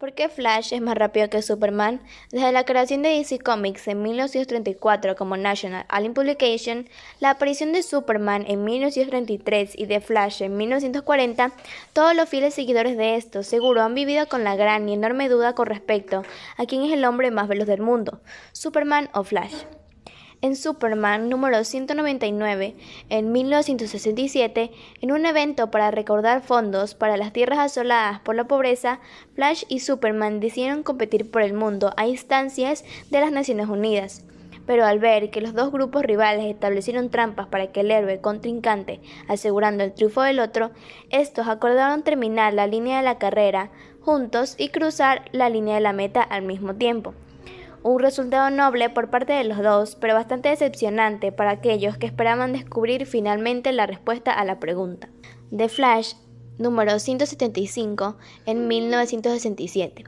¿Por qué Flash es más rápido que Superman? Desde la creación de DC Comics en 1934 como National Allen Publication, la aparición de Superman en 1933 y de Flash en 1940, todos los fieles seguidores de estos seguro han vivido con la gran y enorme duda con respecto a quién es el hombre más veloz del mundo, Superman o Flash en Superman número 199 en 1967, en un evento para recordar fondos para las tierras asoladas por la pobreza, Flash y Superman decidieron competir por el mundo a instancias de las Naciones Unidas. Pero al ver que los dos grupos rivales establecieron trampas para que el héroe contrincante asegurando el triunfo del otro, estos acordaron terminar la línea de la carrera juntos y cruzar la línea de la meta al mismo tiempo un resultado noble por parte de los dos, pero bastante decepcionante para aquellos que esperaban descubrir finalmente la respuesta a la pregunta. The Flash, número 175, en 1967.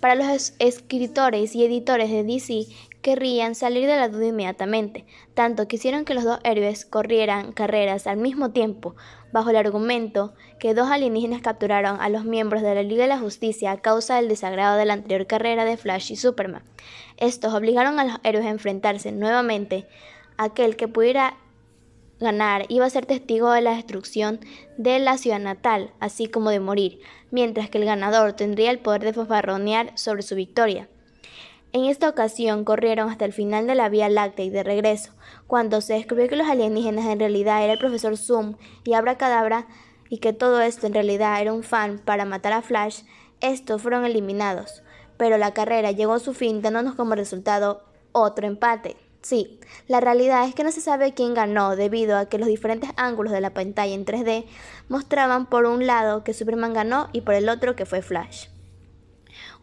Para los escritores y editores de DC querrían salir de la duda inmediatamente, tanto quisieron que los dos héroes corrieran carreras al mismo tiempo, bajo el argumento que dos alienígenas capturaron a los miembros de la Liga de la Justicia a causa del desagrado de la anterior carrera de Flash y Superman. Estos obligaron a los héroes a enfrentarse nuevamente. Aquel que pudiera ganar iba a ser testigo de la destrucción de la ciudad natal, así como de morir, mientras que el ganador tendría el poder de fofarronear sobre su victoria. En esta ocasión corrieron hasta el final de la Vía Láctea y de regreso, cuando se descubrió que los alienígenas en realidad era el profesor Zoom y Abracadabra y que todo esto en realidad era un fan para matar a Flash, estos fueron eliminados. Pero la carrera llegó a su fin dándonos como resultado otro empate. Sí, la realidad es que no se sabe quién ganó debido a que los diferentes ángulos de la pantalla en 3D mostraban por un lado que Superman ganó y por el otro que fue Flash.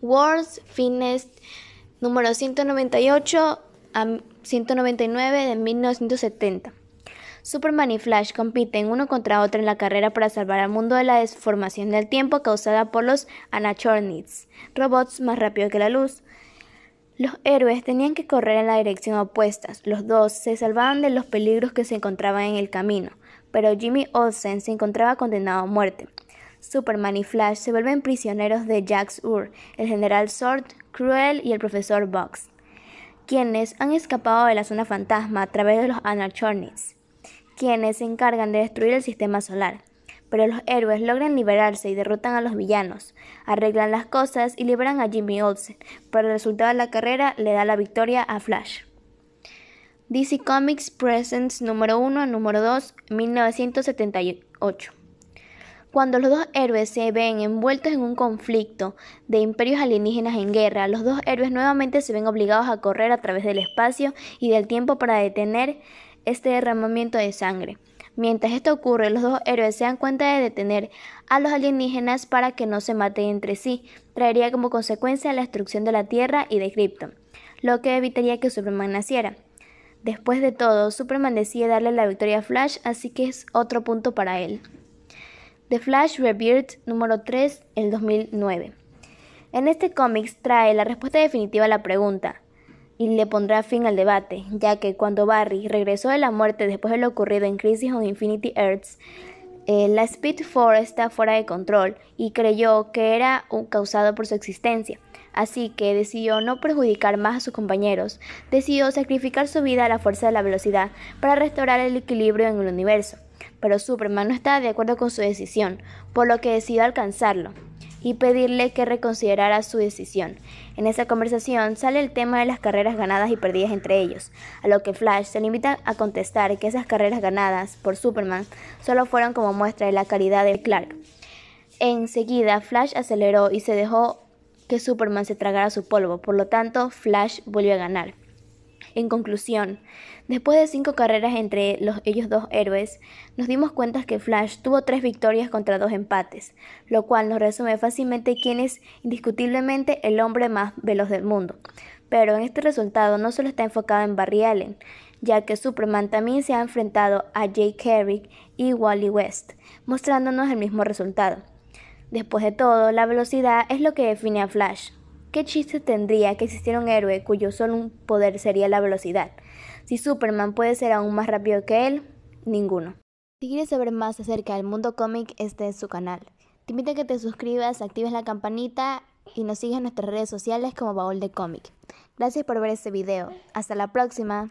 World's Finest número 198 a 199 de 1970. Superman y Flash compiten uno contra otro en la carrera para salvar al mundo de la desformación del tiempo causada por los Anachornids, robots más rápidos que la luz. Los héroes tenían que correr en la dirección opuesta. Los dos se salvaban de los peligros que se encontraban en el camino, pero Jimmy Olsen se encontraba condenado a muerte. Superman y Flash se vuelven prisioneros de Jax Ur, el general Sword, Cruel y el profesor Box, quienes han escapado de la zona fantasma a través de los Anarchornis, quienes se encargan de destruir el sistema solar. Pero los héroes logran liberarse y derrotan a los villanos, arreglan las cosas y liberan a Jimmy Olsen, pero el resultado de la carrera le da la victoria a Flash. DC Comics Presents número 1, número 2, 1978. Cuando los dos héroes se ven envueltos en un conflicto de imperios alienígenas en guerra, los dos héroes nuevamente se ven obligados a correr a través del espacio y del tiempo para detener este derramamiento de sangre. Mientras esto ocurre, los dos héroes se dan cuenta de detener a los alienígenas para que no se maten entre sí. Traería como consecuencia la destrucción de la Tierra y de Krypton, lo que evitaría que Superman naciera. Después de todo, Superman decide darle la victoria a Flash, así que es otro punto para él. The Flash Rebirth número 3, el 2009. En este cómics trae la respuesta definitiva a la pregunta y le pondrá fin al debate, ya que cuando Barry regresó de la muerte después de lo ocurrido en Crisis on Infinity Earths, eh, la Speed Force está fuera de control y creyó que era causado por su existencia así que decidió no perjudicar más a sus compañeros, decidió sacrificar su vida a la fuerza de la velocidad para restaurar el equilibrio en el universo. Pero Superman no estaba de acuerdo con su decisión, por lo que decidió alcanzarlo y pedirle que reconsiderara su decisión. En esa conversación sale el tema de las carreras ganadas y perdidas entre ellos, a lo que Flash se limita a contestar que esas carreras ganadas por Superman solo fueron como muestra de la calidad de Clark. Enseguida Flash aceleró y se dejó que Superman se tragara su polvo, por lo tanto Flash volvió a ganar. En conclusión, después de cinco carreras entre ellos dos héroes, nos dimos cuenta que Flash tuvo tres victorias contra dos empates, lo cual nos resume fácilmente quién es indiscutiblemente el hombre más veloz del mundo. Pero en este resultado no solo está enfocado en Barry Allen, ya que Superman también se ha enfrentado a Jay Herrick y Wally West, mostrándonos el mismo resultado. Después de todo, la velocidad es lo que define a Flash. ¿Qué chiste tendría que existiera un héroe cuyo solo poder sería la velocidad? Si Superman puede ser aún más rápido que él, ninguno. Si quieres saber más acerca del mundo cómic, este es su canal. Te invito a que te suscribas, actives la campanita y nos sigas en nuestras redes sociales como Baúl de Cómic. Gracias por ver este video. Hasta la próxima.